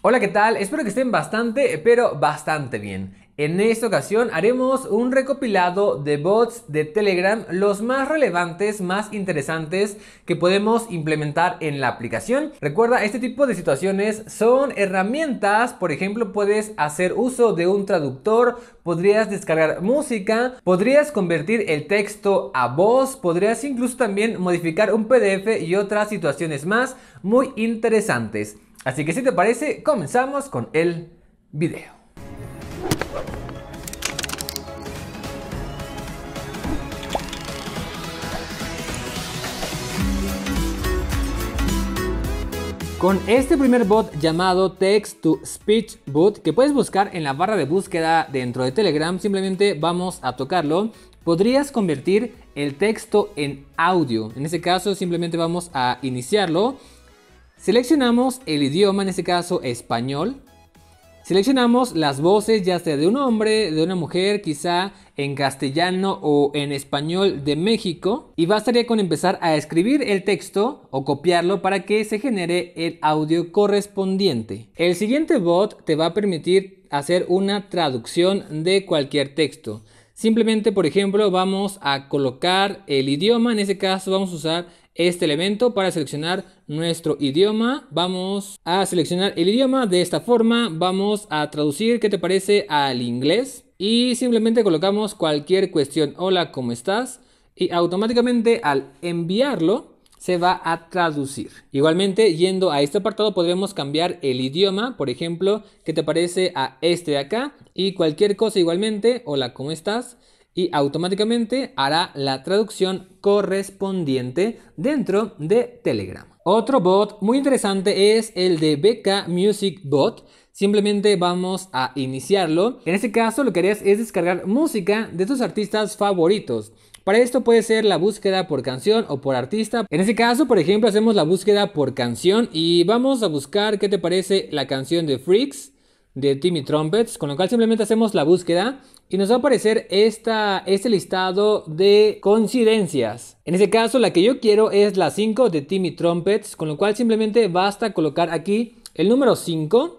Hola, ¿qué tal? Espero que estén bastante, pero bastante bien. En esta ocasión haremos un recopilado de bots de Telegram, los más relevantes, más interesantes que podemos implementar en la aplicación. Recuerda, este tipo de situaciones son herramientas, por ejemplo, puedes hacer uso de un traductor, podrías descargar música, podrías convertir el texto a voz, podrías incluso también modificar un PDF y otras situaciones más muy interesantes. Así que si te parece, comenzamos con el video. Con este primer bot llamado Text to Speech Bot que puedes buscar en la barra de búsqueda dentro de Telegram, simplemente vamos a tocarlo, podrías convertir el texto en audio. En ese caso simplemente vamos a iniciarlo Seleccionamos el idioma, en este caso español. Seleccionamos las voces, ya sea de un hombre, de una mujer, quizá en castellano o en español de México. Y bastaría con empezar a escribir el texto o copiarlo para que se genere el audio correspondiente. El siguiente bot te va a permitir hacer una traducción de cualquier texto. Simplemente, por ejemplo, vamos a colocar el idioma, en este caso vamos a usar este elemento para seleccionar nuestro idioma. Vamos a seleccionar el idioma. De esta forma vamos a traducir, ¿qué te parece? Al inglés. Y simplemente colocamos cualquier cuestión. Hola, ¿cómo estás? Y automáticamente al enviarlo se va a traducir. Igualmente, yendo a este apartado podemos cambiar el idioma, por ejemplo, qué te parece a este de acá y cualquier cosa igualmente, hola, ¿cómo estás? y automáticamente hará la traducción correspondiente dentro de Telegram. Otro bot muy interesante es el de Becca Music Bot. Simplemente vamos a iniciarlo. En este caso lo que harías es descargar música de tus artistas favoritos. Para esto puede ser la búsqueda por canción o por artista. En este caso, por ejemplo, hacemos la búsqueda por canción y vamos a buscar qué te parece la canción de Freaks de Timmy Trumpets, con lo cual simplemente hacemos la búsqueda y nos va a aparecer este listado de coincidencias. En este caso la que yo quiero es la 5 de Timmy Trumpets, con lo cual simplemente basta colocar aquí el número 5.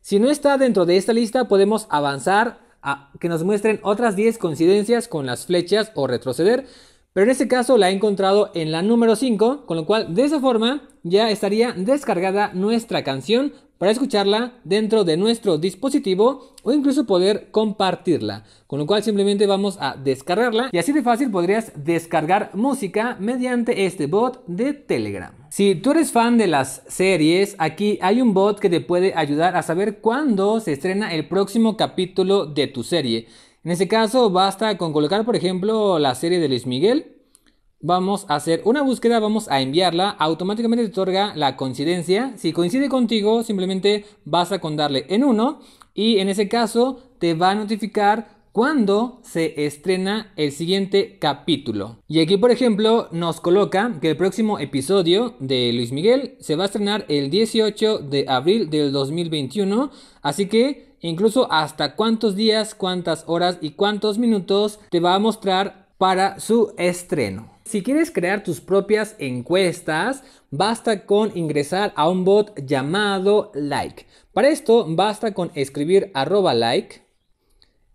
Si no está dentro de esta lista podemos avanzar a que nos muestren otras 10 coincidencias con las flechas o retroceder. Pero en este caso la he encontrado en la número 5, con lo cual de esa forma ya estaría descargada nuestra canción para escucharla dentro de nuestro dispositivo o incluso poder compartirla. Con lo cual simplemente vamos a descargarla y así de fácil podrías descargar música mediante este bot de Telegram. Si tú eres fan de las series, aquí hay un bot que te puede ayudar a saber cuándo se estrena el próximo capítulo de tu serie. En ese caso basta con colocar por ejemplo la serie de Luis Miguel. Vamos a hacer una búsqueda, vamos a enviarla, automáticamente te otorga la coincidencia. Si coincide contigo, simplemente basta con darle en uno y en ese caso te va a notificar cuándo se estrena el siguiente capítulo. Y aquí, por ejemplo, nos coloca que el próximo episodio de Luis Miguel se va a estrenar el 18 de abril del 2021, así que incluso hasta cuántos días, cuántas horas y cuántos minutos te va a mostrar para su estreno. Si quieres crear tus propias encuestas, basta con ingresar a un bot llamado like. Para esto, basta con escribir arroba like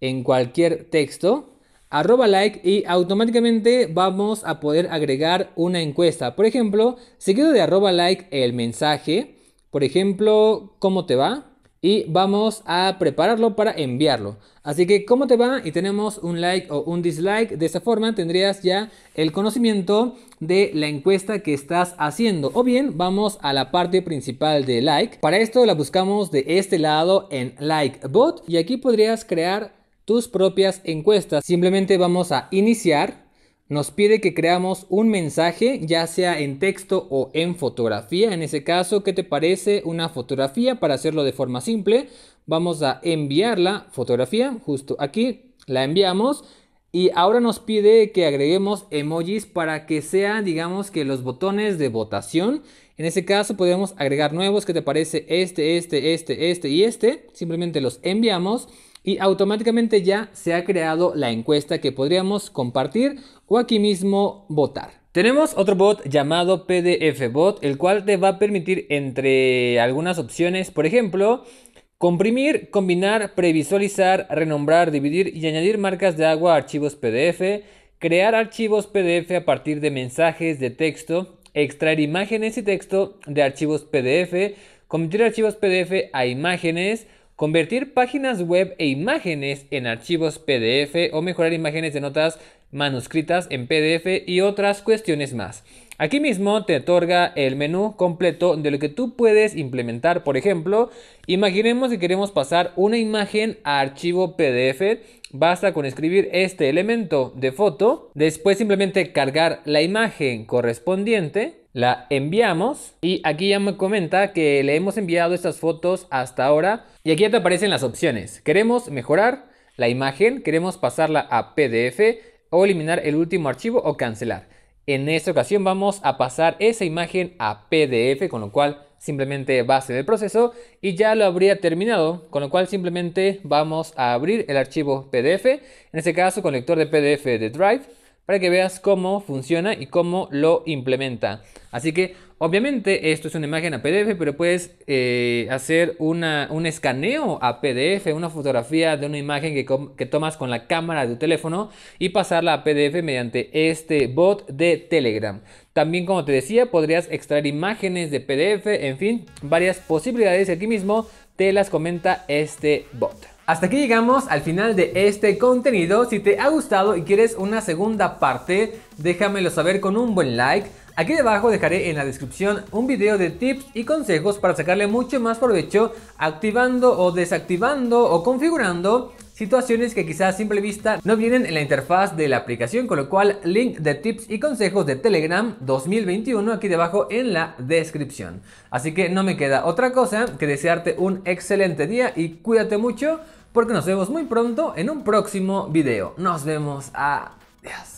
en cualquier texto, arroba like y automáticamente vamos a poder agregar una encuesta. Por ejemplo, si seguido de arroba like el mensaje, por ejemplo, ¿cómo te va? Y vamos a prepararlo para enviarlo. Así que, ¿cómo te va? Y tenemos un like o un dislike. De esa forma tendrías ya el conocimiento de la encuesta que estás haciendo. O bien, vamos a la parte principal de like. Para esto la buscamos de este lado en like bot. Y aquí podrías crear tus propias encuestas. Simplemente vamos a iniciar. Nos pide que creamos un mensaje, ya sea en texto o en fotografía. En ese caso, ¿qué te parece una fotografía? Para hacerlo de forma simple, vamos a enviar la fotografía justo aquí. La enviamos y ahora nos pide que agreguemos emojis para que sean, digamos que los botones de votación. En ese caso podemos agregar nuevos ¿Qué te parece este, este, este, este y este. Simplemente los enviamos y automáticamente ya se ha creado la encuesta que podríamos compartir o aquí mismo votar. Tenemos otro bot llamado PDF Bot, el cual te va a permitir entre algunas opciones, por ejemplo, comprimir, combinar, previsualizar, renombrar, dividir y añadir marcas de agua a archivos PDF, crear archivos PDF a partir de mensajes de texto, extraer imágenes y texto de archivos PDF, convertir archivos PDF a imágenes, convertir páginas web e imágenes en archivos PDF o mejorar imágenes de notas manuscritas en PDF y otras cuestiones más. Aquí mismo te otorga el menú completo de lo que tú puedes implementar. Por ejemplo, imaginemos que queremos pasar una imagen a archivo PDF. Basta con escribir este elemento de foto, después simplemente cargar la imagen correspondiente la enviamos y aquí ya me comenta que le hemos enviado estas fotos hasta ahora y aquí ya te aparecen las opciones. Queremos mejorar la imagen, queremos pasarla a PDF o eliminar el último archivo o cancelar. En esta ocasión vamos a pasar esa imagen a PDF, con lo cual simplemente va a ser el proceso y ya lo habría terminado, con lo cual simplemente vamos a abrir el archivo PDF, en este caso con lector de PDF de Drive para que veas cómo funciona y cómo lo implementa. Así que obviamente esto es una imagen a PDF, pero puedes eh, hacer un escaneo a PDF, una fotografía de una imagen que, que tomas con la cámara de tu teléfono y pasarla a PDF mediante este bot de Telegram. También como te decía, podrías extraer imágenes de PDF, en fin, varias posibilidades. Aquí mismo te las comenta este bot. Hasta aquí llegamos al final de este contenido. Si te ha gustado y quieres una segunda parte, déjamelo saber con un buen like. Aquí debajo dejaré en la descripción un video de tips y consejos para sacarle mucho más provecho activando o desactivando o configurando situaciones que quizás a simple vista no vienen en la interfaz de la aplicación, con lo cual link de tips y consejos de Telegram 2021 aquí debajo en la descripción. Así que no me queda otra cosa que desearte un excelente día y cuídate mucho porque nos vemos muy pronto en un próximo video. Nos vemos, adiós.